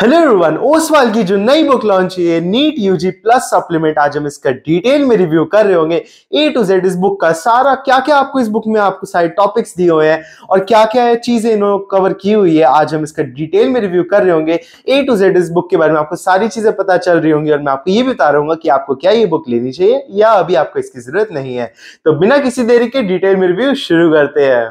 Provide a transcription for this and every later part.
hello everyone Oswal की जो नई बुक लॉन्च हुई है नीट यूजी प्लस सप्लीमेंट आज हम इसका डिटेल में रिव्यू कर रहे होंगे ए टू जेड इस बुक का सारा क्या क्या आपको इस बुक में आपको सारे टॉपिक्स दिए हुए हैं और क्या क्या चीजें इन्होंने कवर की हुई है आज हम इसका डिटेल में रिव्यू कर रहे होंगे ए टू जेड इस बुक के बारे में आपको सारी चीजें पता चल रही होंगी और मैं आपको ये बता रहा कि आपको क्या ये बुक लेनी चाहिए या अभी आपको इसकी जरूरत नहीं है तो बिना किसी देरी के डिटेल में रिव्यू शुरू करते हैं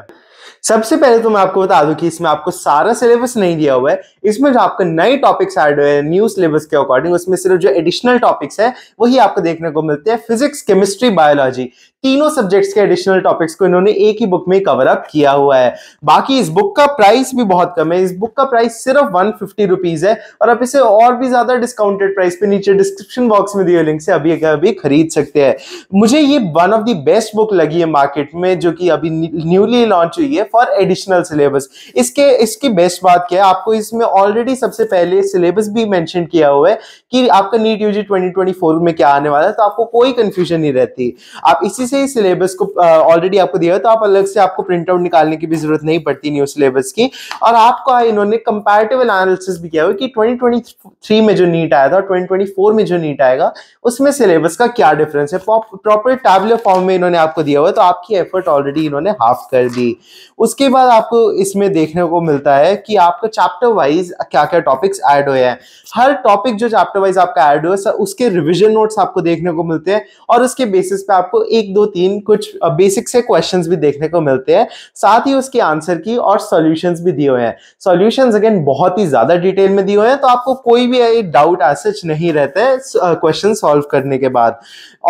सबसे पहले तो मैं आपको बता दूं कि इसमें आपको सारा सिलेबस नहीं दिया हुआ है इसमें जो आपको नए टॉपिक्स एड हुए न्यू सिलेबस के अकॉर्डिंग उसमें सिर्फ जो एडिशनल टॉपिक्स है वही आपको देखने को मिलते हैं फिजिक्स केमिस्ट्री बायोलॉजी तीनों सब्जेक्ट्स के एडिशनल टॉपिक्स को इन्होंने एक ही बुक में कवर अप किया हुआ है बाकी इस बुक का प्राइस भी बहुत कम है इस बुक का प्राइस सिर्फ वन फिफ्टी रुपीज है और आप इसे और भी ज्यादा डिस्काउंटेड प्राइस पे नीचे डिस्क्रिप्शन बॉक्स में दिए लिंक से अभी अगर अभी खरीद सकते हैं मुझे ये one of the best book लगी है मार्केट में जो कि अभी न्यूली लॉन्च हुई है है फॉर एडिशनल सिलेबस इसके इसकी बेस्ट बात क्या है आपको इसमें ऑलरेडी सबसे पहले सिलेबस भी मेंशन किया हुआ है कि आपका नीट यूजी 2024 में क्या आने वाला है तो आपको कोई कंफ्यूजन नहीं रहती आप इसी से ही सिलेबस को ऑलरेडी आपको दिया है तो आप अलग से आपको प्रिंट आउट निकालने की भी जरूरत नहीं पड़ती न्यू सिलेबस की और आपको इन्होंने कंपेरेटिव एनालिसिस भी किया हुआ कि 2023 में जो नीट आया था ट्वेंटी 2024 में जो नीट आएगा उसमें सिलेबस का क्या डिफरेंस है प्रॉपर टैबलेट फॉर्म में इन्होंने आपको दिया हुआ है तो आपकी एफर्ट ऑलरेडी इन्होंने हाफ कर दी उसके बाद आपको इसमें देखने को मिलता है कि आपका चैप्टर वाइज क्या क्या टॉपिक्स ऐड हुए हैं हर टॉपिक जो चैप्टर वाइज आपका ऐड हुआ उसके रिविजन नोट्स आपको देखने को मिलते हैं और उसके बेसिस पे आपको एक दो तीन कुछ बेसिक से क्वेश्चन भी देखने को मिलते हैं साथ ही उसके आंसर की और सोल्यूशन भी दिए हुए हैं सोल्यूशन अगेन बहुत ही ज्यादा डिटेल में दिए हुए हैं तो आपको कोई भी डाउट एसच नहीं रहता है क्वेश्चन सॉल्व करने के बाद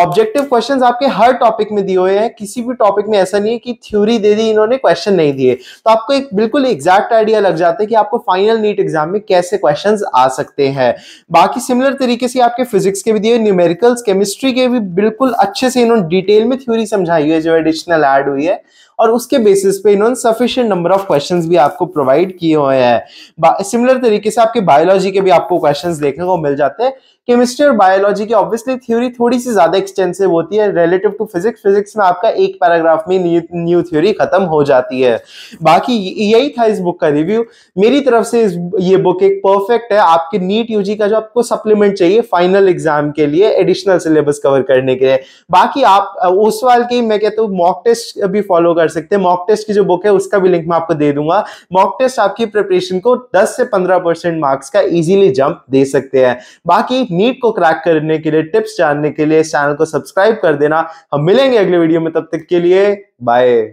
ऑब्जेक्टिव क्वेश्चन आपके हर टॉपिक में दिए हुए हैं किसी भी टॉपिक में ऐसा नहीं है कि थ्योरी दे दी इन्होंने क्वेश्चन क्वेश्चन नहीं दिए तो आपको एक बिल्कुल एग्जैक्ट आइडिया लग जाता है कि आपको फाइनल नीट एग्जाम में कैसे क्वेश्चन आ सकते हैं बाकी सिमिलर तरीके से आपके फिजिक्स के भी दिए न्यूमेरिकल्स केमिस्ट्री के भी बिल्कुल अच्छे से इन्होंने डिटेल में थ्योरी समझाई हुई है जो एडिशनल एड हुई है और उसके बेसिस पे इन्होंने सफिशियंट नंबर ऑफ क्वेश्चंस भी आपको प्रोवाइड किए हुए हैं सिमिलर तरीके से आपके बायोलॉजी के भी आपको क्वेश्चन देखने को मिल जाते हैं केमिस्ट्री और बायोलॉजी की ऑब्वियसली थ्योरी थोड़ी सी ज्यादा एक्सटेंसिव होती है रिलेटिव टू फिजिक्स फिजिक्स में आपका एक पैराग्राफ में न्यू, न्यू थ्योरी खत्म हो जाती है बाकी यही था इस बुक का रिव्यू मेरी तरफ से इस ये बुक एक परफेक्ट है आपके नीट यूजी का जो आपको सप्लीमेंट चाहिए फाइनल एग्जाम के लिए एडिशनल सिलेबस कवर करने के लिए बाकी आप उस वाल के मैं कहता हूँ मॉक टेस्ट भी फॉलो कर कर सकते हैं मॉक टेस्ट की जो बुक है उसका भी लिंक मैं आपको दे दूंगा मॉक टेस्ट आपकी प्रिपरेशन को 10 से 15 परसेंट मार्क्स का इजीली जंप दे सकते हैं बाकी नीट को क्रैक करने के लिए टिप्स जानने के लिए इस चैनल को सब्सक्राइब कर देना हम मिलेंगे अगले वीडियो में तब तक के लिए बाय